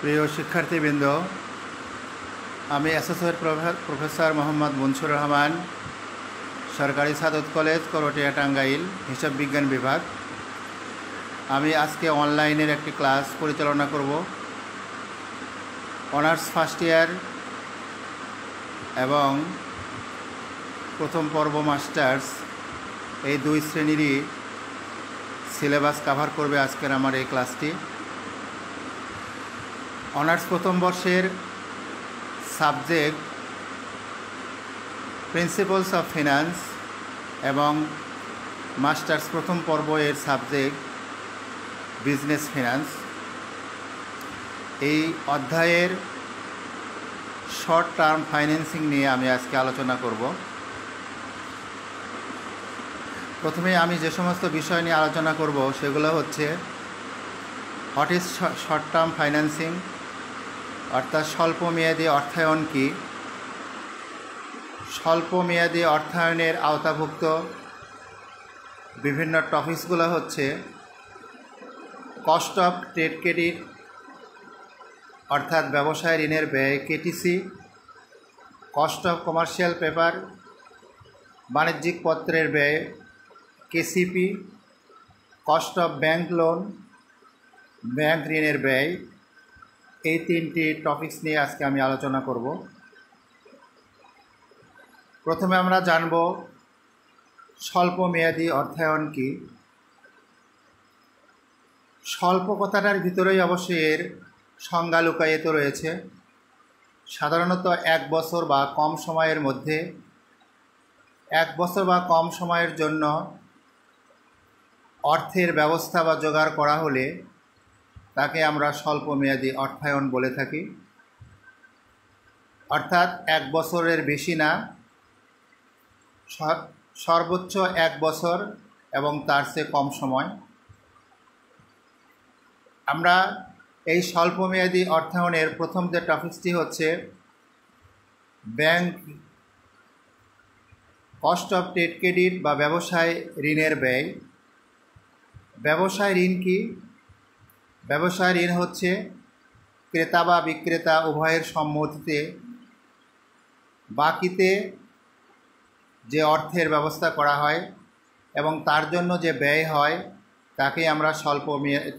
প্রিয় শিক্ষার্থীবৃন্দ আমি অ্যাসোসিয়েট প্রফেসর মোহাম্মদ মনসুর রহমান সরকারি সাদত কলেজ করটিয়া টাঙ্গাইল হিসাব বিজ্ঞান বিভাগ আমি আজকে অনলাইনের একটি ক্লাস পরিচালনা করব অনার্স ফার্স্ট ইয়ার এবং প্রথম পর্ব মাস্টার্স এই দুই শ্রেণীরই সিলেবাস কাভার করবে আজকের আমার এই ক্লাসটি অনার্স প্রথম বর্ষের সাবজেক্ট প্রিন্সিপালস অফ ফিনান্স এবং মাস্টার্স প্রথম পর্ব এর সাবজেক্ট বিজনেস ফিনান্স এই অধ্যায়ের শর্ট টার্ম ফাইন্যান্সিং নিয়ে আমি আজকে আলোচনা করব প্রথমে আমি যে সমস্ত বিষয় নিয়ে আলোচনা করব সেগুলো হচ্ছে what is short term financing অর্থাৎ স্বল্পমেয়াদী অর্থায়ন কি স্বল্পমেয়াদী অর্থায়নের আওতাভুক্ত বিভিন্ন টপিকসগুলো হচ্ছে কস্ট অফ ট্রেড ক্রেডিট অর্থাৎ ব্যবসায় ঋণের ব্যয় KTC cost of commercial paper বাণিজ্যিক পত্রের ব্যয় KCP cost of bank loan bank ঋণের ব্যয় এই তিনটি টপিকস নিয়ে আজকে আমি আলোচনা করব প্রথমে আমরা জানব স্বল্পমেয়াদী অর্থায়ন কি স্বল্প কথাটার ভিতরেই অবশ্যই এর সংজ্ঞা লুকায়িত রয়েছে সাধারণত এক বছর বা কম সময়ের মধ্যে এক বছর বা কম সময়ের জন্য অর্থের ব্যবস্থা বা জোগাড় করা হলে তাকে আমরা স্বল্পমেয়াদী অর্থায়ন বলে থাকি অর্থাৎ এক বছরের বেশি না সর্বোচ্চ এক বছর এবং তার চেয়ে কম সময় আমরা এই স্বল্পমেয়াদী অর্থায়নের প্রথম যে টপিক্সটি হচ্ছে bank cost of trade credit বা ব্যবসায় ঋণের ব্যয় ব্যবসায় ঋণ কি ব্যবসায় ঋণ হচ্ছে ক্রেতা বা বিক্রেতা উভয়ের সম্মতিতে বাকিতে যে অর্থের ব্যবস্থা করা হয় এবং তার জন্য যে ব্যয় হয় তাকেই আমরা স্বল্প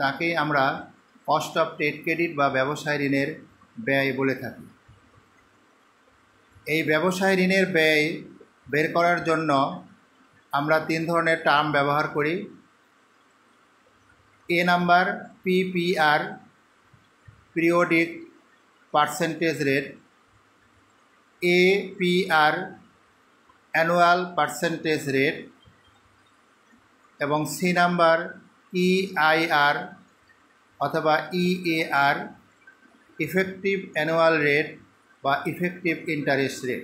তাকেই আমরা কস্ট অফ ট্রেড ক্রেডিট বা ব্যবসায় ঋণের ব্যয় বলে থাকি এই ব্যবসায় ঋণের ব্যয় বের করার জন্য আমরা তিন ধরনের টার্ম ব্যবহার করি A number PPR periodic percentage rate A APR annual percentage rate এবং সি নাম্বার ইআইআর অথবা ইএআর ইফেক্টিভ অ্যানুয়াল রেট বা ইফেক্টিভ ইন্টারেস্ট রেট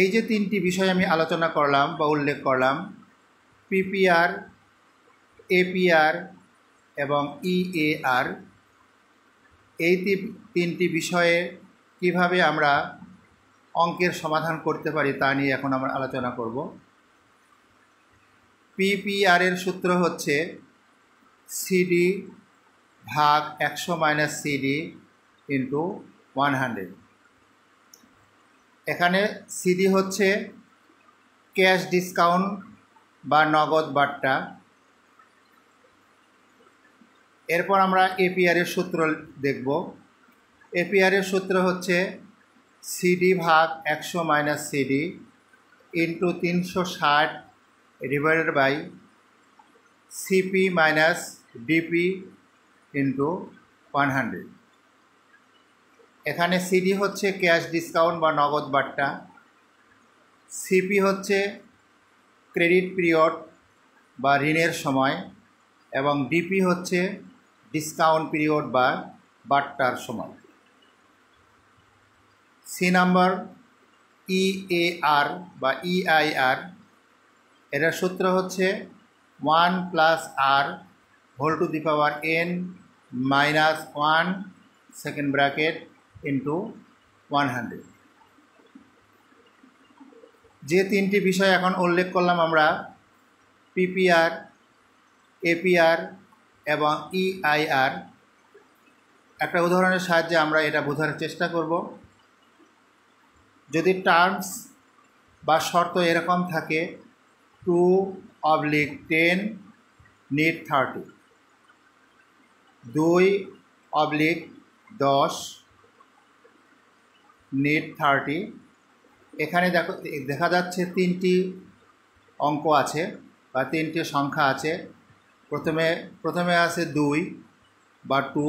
এই যে তিনটি বিষয় আমি আলোচনা করলাম বা উল্লেখ করলাম পিপিআর এপিআর এবং ইএআর e এই তিনটি বিষয়ে কিভাবে আমরা অঙ্কের সমাধান করতে পারি তা নিয়ে এখন আমরা আলোচনা করব পিপিআরের সূত্র হচ্ছে সিডি ভাগ একশো minus CD into one hundred এখানে সিডি হচ্ছে ক্যাশ ডিসকাউন্ট বা নগদ বার্তা এরপর আমরা এপিআরের সূত্র দেখব এপিআরের সূত্র হচ্ছে সিডি ভাগ একশো মাইনাস সিডি ইন্টু তিনশো ষাট divided by CP minus DP into one hundred এখানে সিডি হচ্ছে ক্যাশ ডিসকাউন্ট বা নগদ বার্তা সিপি হচ্ছে ক্রেডিট পিরিয়ড বা ঋণের সময় এবং ডিপি হচ্ছে ডিসকাউন্ট পিরিয়ড বা বাট্টার সময় সি নাম্বার ইএআর e বা ইআইআর e এটার সূত্র হচ্ছে one plus R whole to the power N minus one second bracket into one hundred যে তিনটি বিষয় এখন উল্লেখ করলাম আমরা পিপিআর এপিআর এবং ইআইআর e একটা উদাহরণের সাহায্যে আমরা এটা বোঝার চেষ্টা করব যদি টার্মস বা শর্ত এরকম থাকে two oblique ten net thirty দুই অবলিক দশ নিট থার্টি এখানে দেখো দেখা যাচ্ছে তিনটি অঙ্ক আছে বা তিনটি সংখ্যা আছে প্রথমে প্রথমে আছে দুই বা টু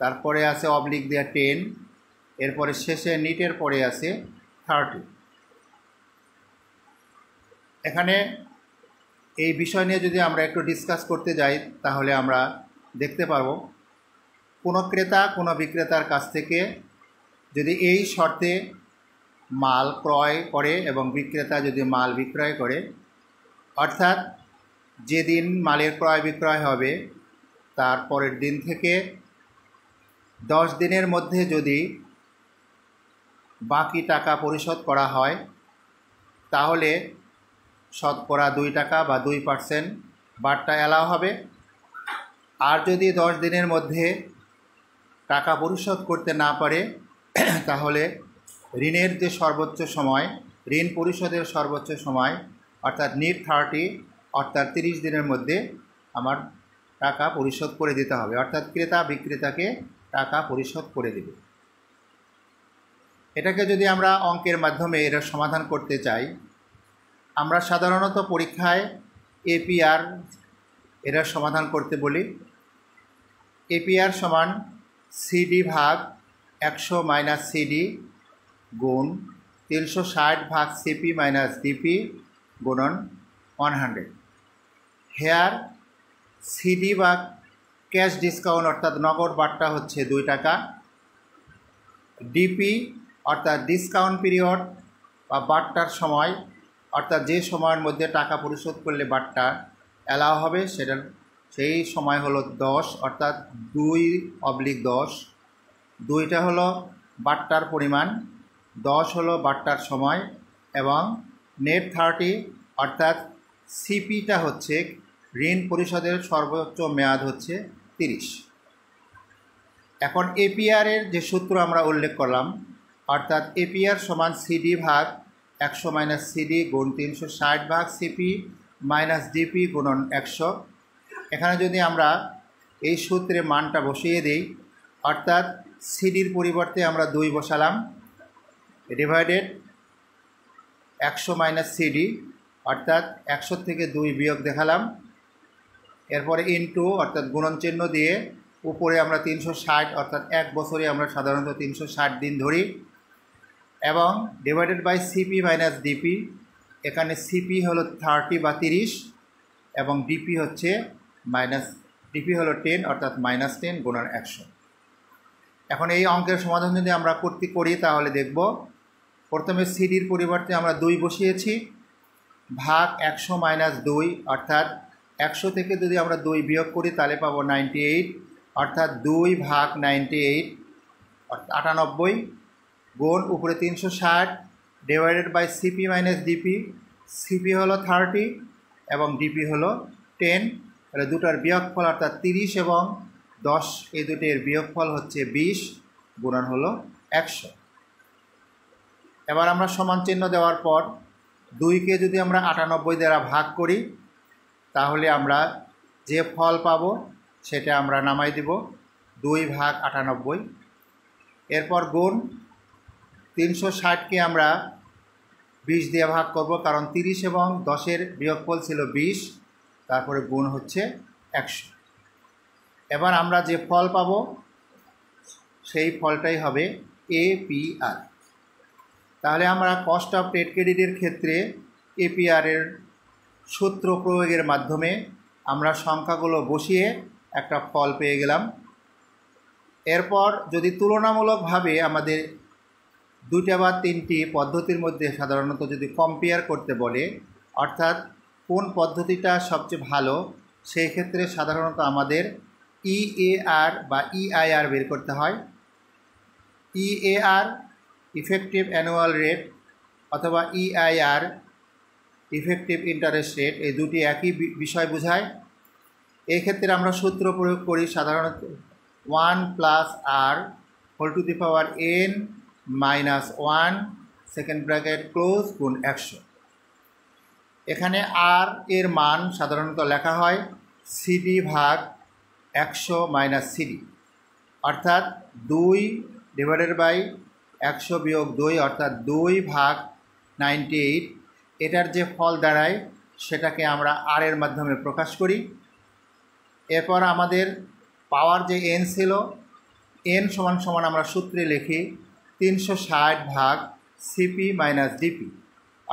তারপরে আছে অবলিক দেওয়া টেন এরপরে শেষে নিটের পরে আছে থার্টি এখানে এই বিষয় নিয়ে যদি আমরা একটু ডিসকাস করতে যাই তাহলে আমরা দেখতে পাব কোনো ক্রেতা কোনো বিক্রেতার কাছ থেকে যদি এই শর্তে মাল ক্রয় করে এবং বিক্রেতা যদি মাল বিক্রয় করে অর্থাৎ যেদিন মালের ক্রয় বিক্রয় হবে তার পরের দিন থেকে দশ দিনের মধ্যে যদি বাকি টাকা পরিশোধ করা হয় তাহলে শতকরা দুই টাকা বা দুই পার্সেন্ট বারটা অ্যালাও হবে আর যদি দশ দিনের মধ্যে টাকা পরিশোধ করতে না পারে তাহলে ঋণের যে সর্বোচ্চ সময় ঋণ পরিশোধের সর্বোচ্চ সময় অর্থাৎ নিট থার্টি অর্থাৎ তিরিশ দিনের মধ্যে আমার টাকা পরিশোধ করে দিতে হবে অর্থাৎ ক্রেতা বিক্রেতাকে টাকা পরিশোধ করে দেবে এটাকে যদি আমরা অঙ্কের মাধ্যমে এটা সমাধান করতে চাই আমরা সাধারণত পরীক্ষায় এপিআর এরা সমাধান করতে বলি এপিআর সমান সিডি ভাগ একশো মাইনাস সিডি গুণ তিনশো ষাট ভাগ সিপি মাইনাস ডিপি গুণন ওয়ান হান্ড্রেড হেয়ার সিডি বা ক্যাশ ডিসকাউন্ট অর্থাৎ নগদ বার্তা হচ্ছে দুই টাকা ডিপি অর্থাৎ ডিসকাউন্ট পিরিয়ড বা বার্তার সময় অর্থাৎ যে সময়ের মধ্যে টাকা পরিশোধ করলে বার্তা অ্যালাও হবে সেটা সেই সময় হলো দশ অর্থাৎ দুই অবলিক দশ দুইটা হলো বার্তার পরিমাণ দশ হলো বার্তার সময় এবং নেট থার্টি অর্থাৎ সিপিটা হচ্ছে ঋণ পরিশোধের সর্বোচ্চ মেয়াদ হচ্ছে তিরিশ এখন এপিআরের যে সূত্র আমরা উল্লেখ করলাম অর্থাৎ এপিআর সমান সিডি ভাগ একশো মাইনাস সিডি গুণ তিনশো ষাট ভাগ সিপি মাইনাস ডিপি গুণন একশো এখানে যদি আমরা এই সূত্রে মানটা বসিয়ে দিই অর্থাৎ সিডির পরিবর্তে আমরা দুই বসালাম ডিভাইডেড একশো মাইনাস সিডি অর্থাৎ একশো থেকে দুই বিয়োগ দেখালাম এরপরে ইনটু অর্থাৎ গুণন চিহ্ন দিয়ে উপরে আমরা তিনশো ষাট অর্থাৎ এক বছরে আমরা সাধারণত তিনশো ষাট দিন ধরি এবং divided by CP minus DP এখানে সিপি হলো থার্টি বা তিরিশ এবং ডিপি হচ্ছে মাইনাস ডিপি হলো টেন অর্থাৎ মাইনাস টেন গুণন একশো এখন এই অঙ্কের সমাধান যদি আমরা করতে করি তাহলে দেখব প্রথমে সিডির পরিবর্তে আমরা দুই বসিয়েছি ভাগ একশো মাইনাস দুই অর্থাৎ একশো থেকে যদি আমরা দুই বিয়োগ করি তাহলে পাবো নাইনটি এইট অর্থাৎ দুই ভাগ নাইনটি এইট আটানব্বই গুণ উপরে তিনশো ষাট divided by CP minus DP CP হলো থার্টি এবং ডিপি হলো টেন তাহলে দুটার বিয়োগফল অর্থাৎ তিরিশ এবং দশ এই দুটির বিয়োগফল হচ্ছে বিশ গুণন হলো একশো এবার আমরা সমান চিহ্ন দেওয়ার পর দুইকে যদি আমরা আটানব্বই দ্বারা ভাগ করি তাহলে আমরা যে ফল পাব সেটা আমরা নামাই দিব দুই ভাগ আটানব্বই এরপর গুণ তিনশো ষাটকে আমরা বিশ দিয়ে ভাগ করব কারণ তিরিশ এবং দশের বিয়োগফল ছিল বিশ তারপরে গুণ হচ্ছে একশো এবার আমরা যে ফল পাব সেই ফলটাই হবে এ পি আর তাহলে আমরা কস্ট অফ ট্রেড ক্রেডিটের ক্ষেত্রে এপিআরের সূত্র প্রয়োগের মাধ্যমে আমরা সংখ্যাগুলো বসিয়ে একটা ফল পেয়ে গেলাম এরপর যদি তুলনামূলকভাবে আমাদের দুইটা বা তিনটি পদ্ধতির মধ্যে সাধারণত যদি কম্পেয়ার করতে বলে অর্থাৎ কোন পদ্ধতিটা সবচেয়ে ভালো সেই ক্ষেত্রে সাধারণত আমাদের ইএআর e বা ইআইআর e বের করতে হয় ইএআর ইফেক্টিভ অ্যানুয়াল রেট অথবা EIR e effective interest rate এই দুটি একই বিষয় বোঝায় এক্ষেত্রে আমরা সূত্র প্রয়োগ করি সাধারণত one plus R whole to the power N minus one second bracket close গুণ একশো এখানে আর এর মান সাধারণত লেখা হয় সিডি ভাগ একশো মাইনাস সিডি অর্থাৎ দুই ডিভাইডেড বাই একশো বিয়োগ দুই অর্থাৎ দুই ভাগ নাইনটি এইট এটার যে ফল দাঁড়ায় সেটাকে আমরা আরের মাধ্যমে প্রকাশ করি এরপর আমাদের পাওয়ার যে এন ছিল এন সমান সমান আমরা সূত্রে লিখি তিনশো ষাট ভাগ সিপি মাইনাস ডিপি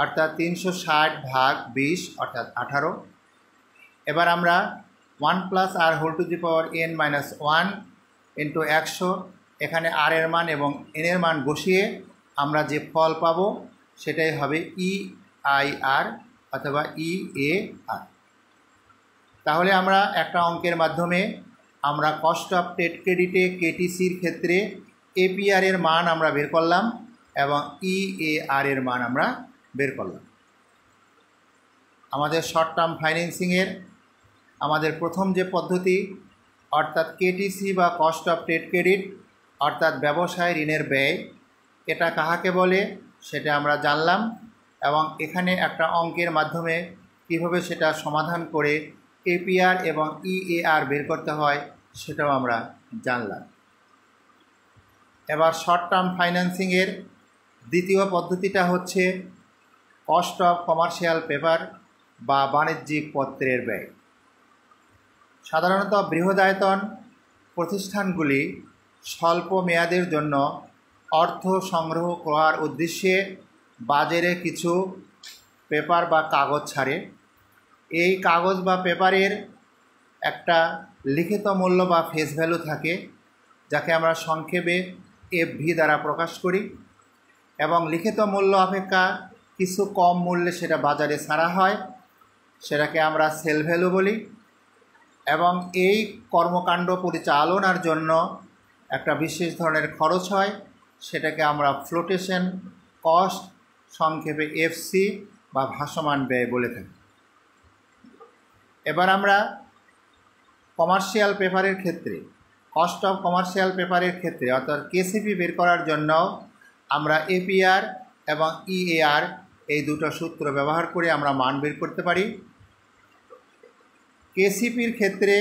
অর্থাৎ তিনশো ষাট ভাগ বিশ অর্থাৎ আঠারো এবার আমরা one plus R whole to the power N minus one into একশো এখানে আর এর মান এবং এন এর মান বসিয়ে আমরা যে ফল পাবো সেটাই হবে ই e আই আর অথবা ই এ আর তাহলে আমরা একটা অঙ্কের মাধ্যমে আমরা কস্ট অফ টেট ক্রেডিটে কেটিসির ক্ষেত্রে এপিআর এর মান আমরা বের করলাম এবং ই এ আর এর মান আমরা বের করলাম আমাদের শর্ট টার্ম ফাইন্যান্সিংয়ের আমাদের প্রথম যে পদ্ধতি অর্থাৎ কেটিসি বা কস্ট অফ ট্রেড ক্রেডিট অর্থাৎ ব্যবসায় ঋণের ব্যয় এটা কাহাকে বলে সেটা আমরা জানলাম এবং এখানে একটা অঙ্কের মাধ্যমে কীভাবে সেটা সমাধান করে এপিআর এবং ইএআর e বের করতে হয় সেটাও আমরা জানলাম এবার শর্ট টার্ম ফাইন্যান্সিংয়ের দ্বিতীয় পদ্ধতিটা হচ্ছে কস্ট অফ কমার্শিয়াল পেপার বা বাণিজ্যিক পত্রের ব্যয় সাধারণত বৃহদায়তন প্রতিষ্ঠানগুলি স্বল্প মেয়াদের জন্য অর্থ সংগ্রহ করার উদ্দেশ্যে বাজারে কিছু পেপার বা কাগজ ছাড়ে এই কাগজ বা পেপারের একটা লিখিত মূল্য বা ফেস ভ্যালু থাকে যাকে আমরা সংক্ষেপে এফভি দ্বারা প্রকাশ করি এবং লিখিত মূল্য অপেক্ষা কিছু কম মূল্যে সেটা বাজারে ছাড়া হয় সেটাকে আমরা সেল ভ্যালু বলি এবং এই কর্মকাণ্ড পরিচালনার জন্য একটা বিশেষ ধরনের খরচ হয় সেটাকে আমরা ফ্লোটেশন কস্ট সংক্ষেপে এফসি বা ভাসমান ব্যয় বলে থাকি এবার আমরা কমার্শিয়াল পেপারের ক্ষেত্রে কস্ট অফ কমার্শিয়াল পেপারের ক্ষেত্রে অর্থাৎ কেসিপি বের করার জন্য আমরা এপিআর এবং ইএআর e এই দুটো সূত্র ব্যবহার করে আমরা মান বের করতে পারি কেসিপির ক্ষেত্রে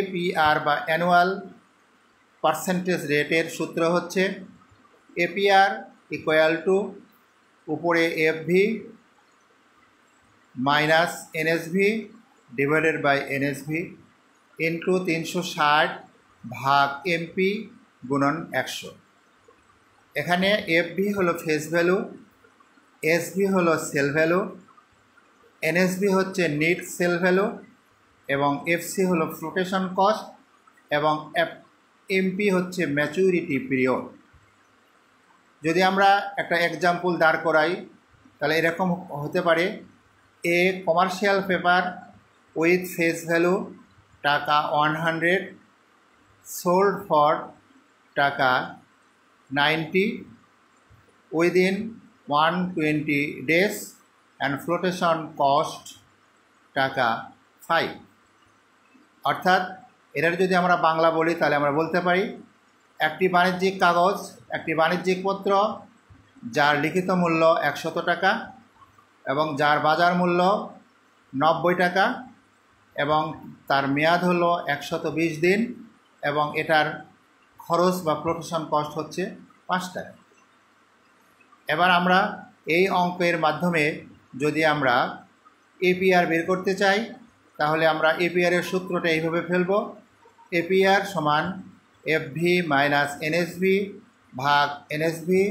এপিআর বা অ্যানুয়াল পার্সেন্টেজ রেটের সূত্র হচ্ছে এপিআর ইকুয়াল টু উপরে F V minus NSV divided by NSV into তিনশো ষাট ভাগ এমপি গুণন একশো এখানে এফভি হলো ফেস ভ্যালু এস ভি হলো সেল ভ্যালু এনএসভি হচ্ছে নেট সেল ভ্যালু এবং এফসি হলো ফ্লোটেশন কস্ট এবং এমপি হচ্ছে ম্যাচুরিটি পিরিয়ড যদি আমরা একটা এক্সাম্পল দাঁড় করাই তাহলে এরকম হতে পারে a commercial paper with face value টাকা ওয়ান হান্ড্রেড সোল্ড ফর টাকা ninety within one twenty days and flotation cost টাকা ফাইভ অর্থাৎ এটার যদি আমরা বাংলা বলি তাহলে আমরা বলতে পারি একটি বাণিজ্যিক কাগজ একটি বাণিজ্যিক পত্র যার লিখিত মূল্য একশত টাকা এবং যার বাজার মূল্য নব্বই টাকা এবং তার মেয়াদ হলো একশত বিশ দিন এবং এটার খরচ বা প্রফেশন কস্ট হচ্ছে পাঁচ টাকা এবার আমরা এই অঙ্কের মাধ্যমে যদি আমরা এপিআর বের করতে চাই তাহলে আমরা এপিআরের সূত্রটা এইভাবে ফেলব এপিআর সমান এফ ভি মাইনাস এনএসভি ভাগ এনএসভি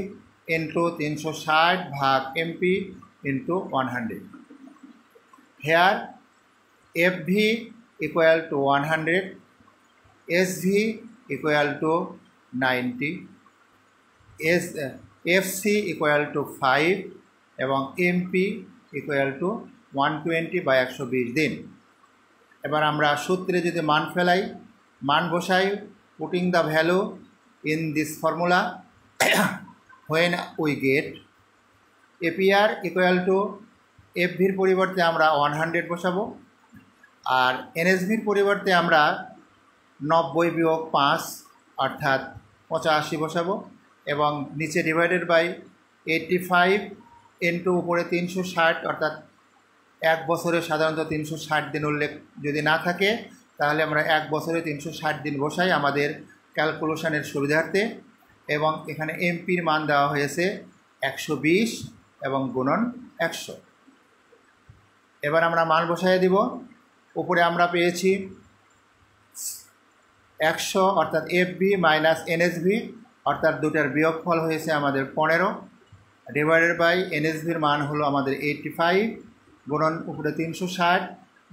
ইন্টু তিনশো ষাট ভাগ MP into one hundred here F V equal to one hundred S V equal to ninety S F C equal to five এবং MP equal to one twenty বা একশো বিশ দিন এবার আমরা সূত্রে যদি মান ফেলাই মান বসাই putting the value in this formula when we get APR equal to এফভির পরিবর্তে আমরা ওয়ান হান্ড্রেড বসাবো আর এনএসভির পরিবর্তে আমরা নব্বই বিয়োগ পাঁচ অর্থাৎ পঁচাশি বসাবো এবং নিচে divided by eighty five into উপরে তিনশো ষাট অর্থাৎ এক বছরে সাধারণত তিনশো ষাট দিন উল্লেখ যদি না থাকে তাহলে আমরা এক বছরে তিনশো ষাট দিন বসাই আমাদের ক্যালকুলেশনের সুবিধার্থে এবং এখানে এমপির মান দেওয়া হয়েছে একশো বিশ এবং গুণন একশো এবার আমরা মান বসাই দিব উপরে আমরা পেয়েছি একশো অর্থাৎ এফ বি মাইনাস এনএসভি অর্থাৎ দুটার বিয়োগফল হয়েছে আমাদের পনেরো ডিভাইডেড বাই এনএসভির মান হলো আমাদের এইটটি ফাইভ গুণন উপরে তিনশো ষাট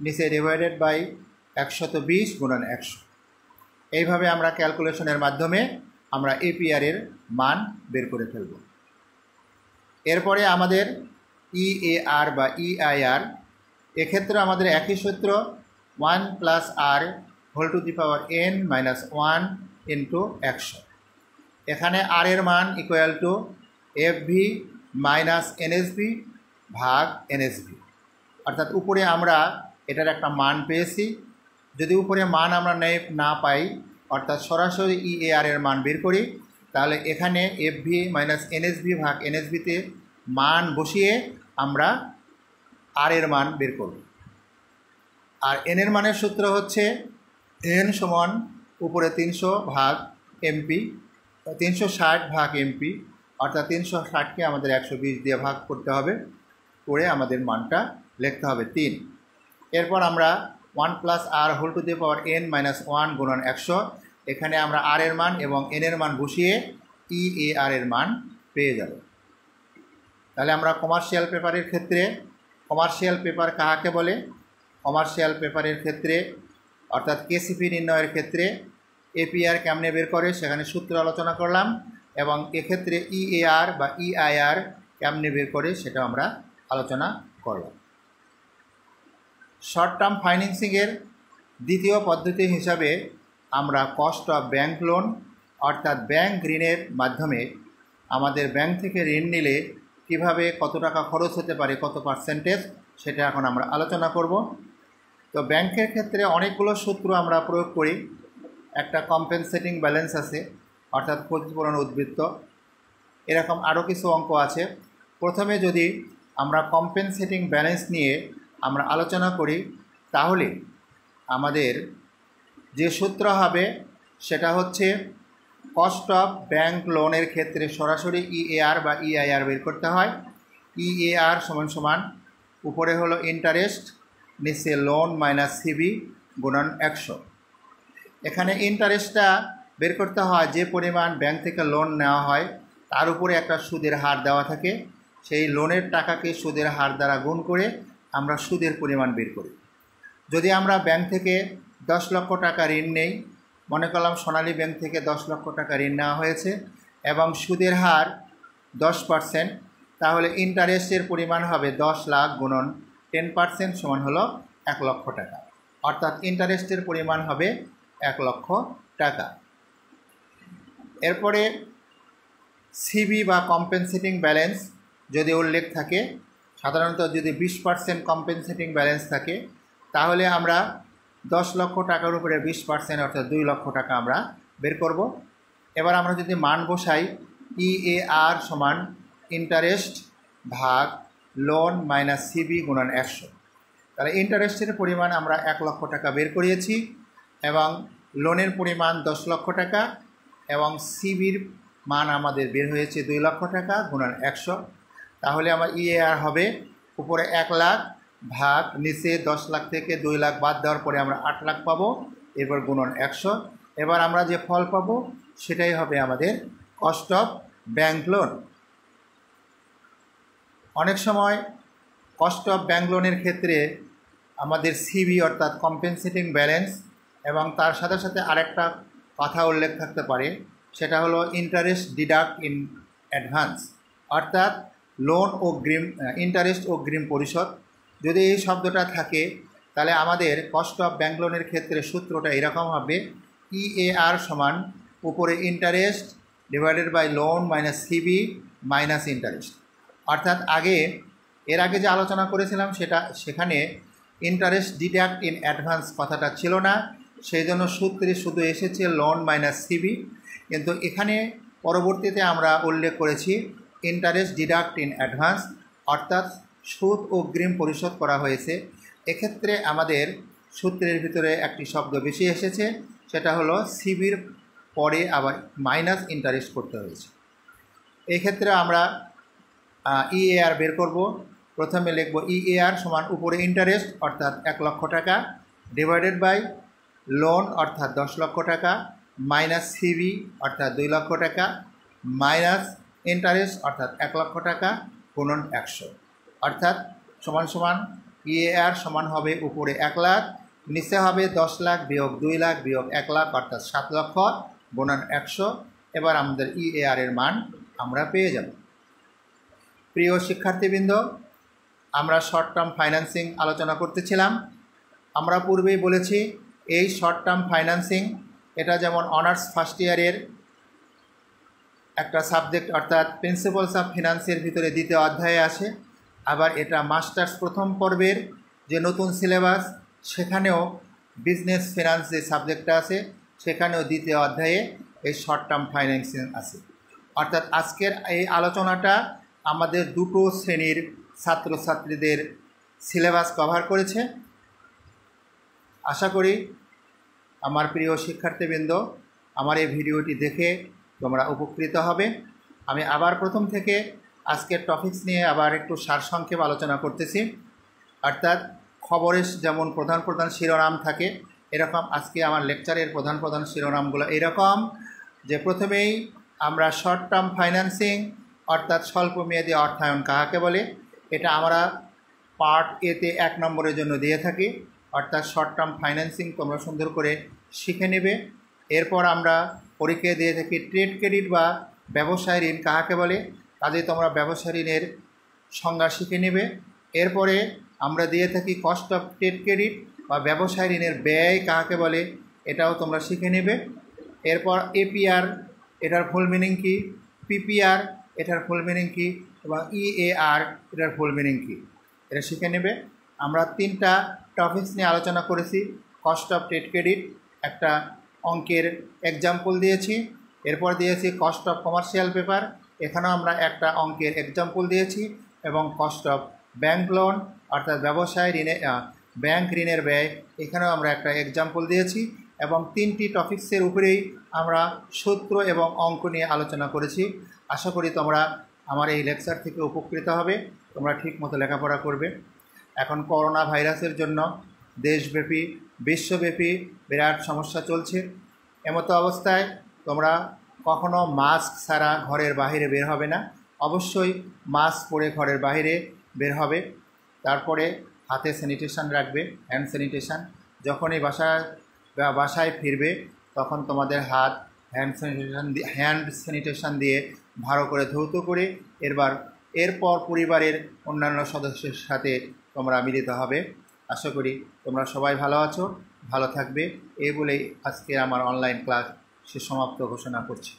নিচে ডিভাইডেড বাই একশত বিশ গুণন একশো এইভাবে আমরা ক্যালকুলেশনের মাধ্যমে আমরা এপিআরের মান বের করে ফেলব এরপরে আমাদের ইএআর e বা ইআইআর e এক্ষেত্রে আমাদের একই সূত্র one plus R whole to the power N minus one into একশো এখানে আর এর মান equal to F V minus NSV ভাগ এনএসভি অর্থাৎ উপরে আমরা এটার একটা মান পেয়েছি যদি উপরে মান আমরা না পাই অর্থাৎ সরাসরি ই এ আর এর মান বের করি তাহলে এখানে এফ ভি মাইনাস এনএসভি ভাগ এনএসভিতে মান বসিয়ে আমরা আর এর মান বের করব আর এন এর মানের সূত্র হচ্ছে এন সমান উপরে তিনশো ভাগ এমপি তিনশো ষাট ভাগ এমপি অর্থাৎ তিনশো ষাটকে আমাদের একশো বিশ দিয়ে ভাগ করতে হবে করে আমাদের মানটা লিখতে হবে তিন এরপর আমরা one plus R whole to the power N minus one গুণন একশো এখানে আমরা আর এর মান এবং এন এর মান বসিয়ে ই এ আর এর মান পেয়ে যাব তাহলে আমরা কমার্শিয়াল পেপারের ক্ষেত্রে কমার্শিয়াল পেপার কাহাকে বলে কমার্শিয়াল পেপারের ক্ষেত্রে অর্থাৎ কেসিপি নির্ণয়ের ক্ষেত্রে এপিআর কেমনে বের করে সেখানে সূত্র আলোচনা করলাম এবং এক্ষেত্রে ইএআর e বা ইআইআর e কেমনে বের করে সেটা আমরা আলোচনা করলাম শর্ট টার্ম ফাইন্যান্সিংয়ের দ্বিতীয় পদ্ধতি হিসাবে আমরা কস্ট অফ ব্যাংক লোন অর্থাৎ ব্যাংক ঋণের মাধ্যমে আমাদের ব্যাংক থেকে ঋণ নিলে কিভাবে কত টাকা খরচ হতে পারে কত পার্সেন্টেজ সেটা এখন আমরা আলোচনা করব তো ব্যাংকের ক্ষেত্রে অনেকগুলো সূত্র আমরা প্রয়োগ করি একটা কম্পেনসেটিং ব্যালেন্স আছে অর্থাৎ ক্ষতিপূরণ উদ্বৃত্ত এরকম আরও কিছু অঙ্ক আছে প্রথমে যদি আমরা কম্পেনসেটিং ব্যালেন্স নিয়ে আমরা আলোচনা করি তাহলে আমাদের যে সূত্র হবে সেটা হচ্ছে কস্ট অফ ব্যাংক লোনের ক্ষেত্রে সরাসরি ইএআর e বা ইআইআর e বের করতে হয় ইএআর e সমান সমান উপরে হলো ইন্টারেস্ট নিচে লোন মাইনাস সিবি গুণন একশো এখানে ইন্টারেস্টটা বের করতে হয় যে পরিমাণ ব্যাংক থেকে লোন নেওয়া হয় তার উপরে একটা সুদের হার দেওয়া থাকে সেই লোনের টাকাকে সুদের হার দ্বারা গুণ করে আমরা সুদের পরিমাণ বের করি যদি আমরা ব্যাংক থেকে দশ লক্ষ টাকা ঋণ নেই মনে করলাম সোনালী ব্যাংক থেকে দশ লক্ষ টাকা ঋণ নেওয়া হয়েছে এবং সুদের হার দশ পার্সেন্ট তাহলে ইন্টারেস্টের পরিমাণ হবে দশ লাখ গুণন টেন পার্সেন্ট সমান হলো এক লক্ষ টাকা অর্থাৎ ইন্টারেস্টের পরিমাণ হবে এক লক্ষ টাকা এরপরে সিবি বা কম্পেনসেটিং ব্যালেন্স যদি উল্লেখ থাকে সাধারণত যদি বিশ পার্সেন্ট কম্পেনসেটিং ব্যালেন্স থাকে তাহলে আমরা দশ লক্ষ টাকার উপরে বিশ পার্সেন্ট অর্থাৎ দুই লক্ষ টাকা আমরা বের করব এবার আমরা যদি মান বসাই ই এ আর সমান ইন্টারেস্ট ভাগ লোন মাইনাস সিবি গুণন একশো তাহলে ইন্টারেস্টের পরিমাণ আমরা এক লক্ষ টাকা বের করিয়েছি এবং লোনের পরিমাণ দশ লক্ষ টাকা এবং সিবির মান আমাদের বের হয়েছে দুই লক্ষ টাকা গুণন একশো তাহলে আমার ইএআর e হবে উপরে এক লাখ ভাগ নিচে দশ লাখ থেকে দুই লাখ বাদ দেওয়ার পরে আমরা আট লাখ পাবো এরপর গুণন একশো এবার আমরা যে ফল পাবো সেটাই হবে আমাদের কস্ট অফ ব্যাঙ্ক লোন অনেক সময় কস্ট অফ ব্যাঙ্ক লোনের ক্ষেত্রে আমাদের সিবি অর্থাৎ কম্পেনসেটিং ব্যালেন্স এবং তার সাথে সাথে আরেকটা কথা উল্লেখ থাকতে পারে সেটা হলো ইন্টারেস্ট ডিডাক্ট ইন অ্যাডভান্স অর্থাৎ লোন অগ্রিম ইন্টারেস্ট অগ্রিম পরিশোধ যদি এই শব্দটা থাকে তাহলে আমাদের কস্ট অফ ব্যাঙ্ক লোনের ক্ষেত্রে সূত্রটা এরকম হবে ই এ আর সমান উপরে interest divided by loan minus CB minus interest অর্থাৎ আগে এর আগে যে আলোচনা করেছিলাম সেটা সেখানে ইন্টারেস্ট ডিডাক্ট ইন অ্যাডভান্স কথাটা ছিল না সেই জন্য সূত্রে শুধু এসেছে লোন মাইনাস সিবি কিন্তু এখানে পরবর্তীতে আমরা উল্লেখ করেছি ইন্টারেস্ট ডিডাক্ট ইন অ্যাডভান্স অর্থাৎ সুদ অগ্রিম পরিশোধ করা হয়েছে এক্ষেত্রে আমাদের সূত্রের ভিতরে একটি শব্দ বেশি এসেছে সেটা হলো সিবির পরে আবার মাইনাস ইন্টারেস্ট করতে হয়েছে এই ক্ষেত্রে আমরা ইএআর e বের করব প্রথমে লিখব ইএআর e সমান উপরে ইন্টারেস্ট অর্থাৎ এক লক্ষ টাকা ডিভাইডেড বাই লোন অর্থাৎ দশ লক্ষ টাকা মাইনাস সিবি অর্থাৎ দুই লক্ষ টাকা মাইনাস ইন্টারেস্ট অর্থাৎ এক লক্ষ টাকা গুণন একশো অর্থাৎ সমান সমান ইএআর e সমান হবে উপরে এক লাখ নিচে হবে দশ লাখ বিয়োগ দুই লাখ বিয়োগ এক লাখ অর্থাৎ সাত লক্ষ গুণন একশো এবার আমাদের ইএআর e এর মান আমরা পেয়ে যাব প্রিয় শিক্ষার্থীবৃন্দ আমরা শর্ট টার্ম ফাইন্যান্সিং আলোচনা করতেছিলাম আমরা পূর্বেই বলেছি এই শর্ট টার্ম ফাইন্যান্সিং এটা যেমন অনার্স ফার্স্ট ইয়ারের একটা সাবজেক্ট অর্থাৎ প্রিন্সিপালস অফ ফিনান্সের ভিতরে দ্বিতীয় অধ্যায়ে আসে আবার এটা মাস্টার্স প্রথম পর্বের যে নতুন সিলেবাস সেখানেও বিজনেস ফিনান্স যে সাবজেক্টটা আছে সেখানেও দ্বিতীয় অধ্যায়ে এই শর্ট টার্ম ফাইন্যান্সিং আছে অর্থাৎ আজকের এই আলোচনাটা আমাদের দুটো শ্রেণীর ছাত্রছাত্রীদের সিলেবাস কভার করেছে আশা করি আমার প্রিয় শিক্ষার্থীবৃন্দ আমার এই ভিডিওটি দেখে তোমরা উপকৃত হবে আমি আবার প্রথম থেকে আজকের টপিকস নিয়ে আবার একটু সারসংক্ষেপ আলোচনা করতেছি অর্থাৎ খবরের যেমন প্রধান প্রধান শিরোনাম থাকে এরকম আজকে আমার লেকচারের প্রধান প্রধান শিরোনামগুলো এরকম যে প্রথমেই আমরা শর্ট টার্ম ফাইন্যান্সিং অর্থাৎ স্বল্পমেয়াদী অর্থায়ন কাহাকে বলে এটা আমরা পার্ট এতে এক নম্বরের জন্য দিয়ে থাকি অর্থাৎ শর্ট টার্ম ফাইন্যান্সিং তোমরা সুন্দর করে শিখে নেবে এরপর আমরা পরীক্ষা দিয়ে থাকি ট্রেড ক্রেডিট বা ব্যবসায় ঋণ কাহাকে বলে কাজে তোমরা ব্যবসায় ঋণের সংজ্ঞা শিখে নেবে এরপরে আমরা দিয়ে থাকি কস্ট অফ ট্রেড ক্রেডিট বা ব্যবসায় ঋণের ব্যয় কাহাকে বলে এটাও তোমরা শিখে নেবে এরপর এপিআর এটার ফুল মিনিং কী পিপিআর এটার ফুল মিনিং কী এবং ইএআর e এটার ফুল মিনিং কী এটা শিখে নেবে আমরা তিনটা টপিক্স নিয়ে আলোচনা করেছি কস্ট অফ ট্রেড ক্রেডিট একটা অঙ্কের এক্সাম্পল দিয়েছি এরপর দিয়েছি কস্ট অফ কমার্শিয়াল পেপার এখানেও আমরা একটা অঙ্কের এক্সাম্পল দিয়েছি এবং কস্ট অফ ব্যাংক লোন অর্থাৎ ব্যবসায় ঋণে ব্যাংক ঋণের ব্যয় এখানেও আমরা একটা এক্সাম্পল দিয়েছি এবং তিনটি টপিক্সের উপরেই আমরা সূত্র এবং অঙ্ক নিয়ে আলোচনা করেছি আশা করি তোমরা আমার এই লেকচার থেকে উপকৃত হবে তোমরা ঠিক মতো লেখাপড়া করবে এখন করোনা ভাইরাসের জন্য দেশব্যাপী বিশ্বব্যাপী বিরাট সমস্যা চলছে এমতো অবস্থায় তোমরা কখনো মাস্ক ছাড়া ঘরের বাহিরে বের হবে না অবশ্যই মাস্ক পরে ঘরের বাহিরে বের হবে তারপরে হাতে স্যানিটেশন রাখবে হ্যান্ড স্যানিটেশান যখনই বাসায় বাসায় ফিরবে তখন তোমাদের হাত হ্যান্ড স্যানিটেশন হ্যান্ড স্যানিটেশান দিয়ে ভালো করে ধৌত করে এরবার এরপর পরিবারের অন্যান্য সদস্যের সাথে তোমরা মিলিত হবে আশা করি তোমরা সবাই ভালো আছো ভালো থাকবে এই বলেই আজকে আমার অনলাইন ক্লাস সে সমাপ্ত ঘোষণা করছি